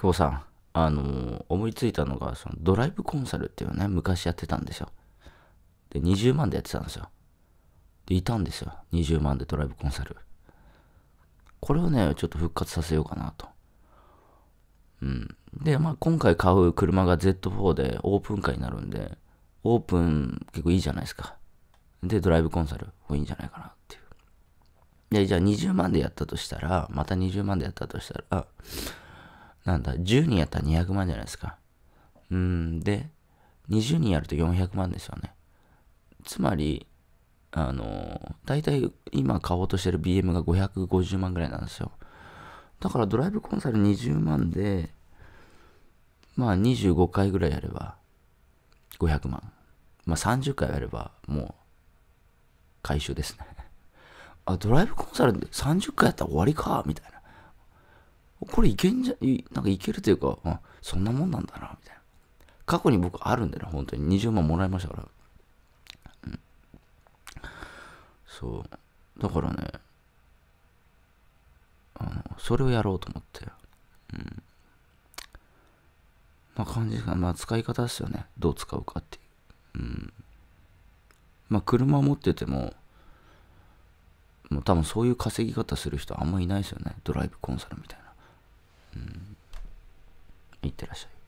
久保さん、あのー、思いついたのが、そのドライブコンサルっていうのね、昔やってたんですよ。で、20万でやってたんですよ。で、いたんですよ。20万でドライブコンサル。これをね、ちょっと復活させようかなと。うん。で、まあ、今回買う車が Z4 でオープンカーになるんで、オープン結構いいじゃないですか。で、ドライブコンサルもいいんじゃないかなっていう。で、じゃあ20万でやったとしたら、また20万でやったとしたら、なんだ、10人やったら200万じゃないですか。うん、で、20人やると400万ですよね。つまり、あの、大体今買おうとしてる BM が550万ぐらいなんですよ。だからドライブコンサル20万で、まあ25回ぐらいやれば500万。まあ30回やればもう回収ですね。あ、ドライブコンサル30回やったら終わりかみたいな。これいけんじゃ、なんかいけるというか、あそんなもんなんだな、みたいな。過去に僕あるんだよね、本当に。20万もらいましたから。うん。そう。だからね、あの、それをやろうと思って。うん。まあ感じまあ使い方ですよね。どう使うかっていう。うん。まあ車を持ってても、もう多分そういう稼ぎ方する人あんまいないですよね。ドライブコンサルみたいな。いってらっしゃい。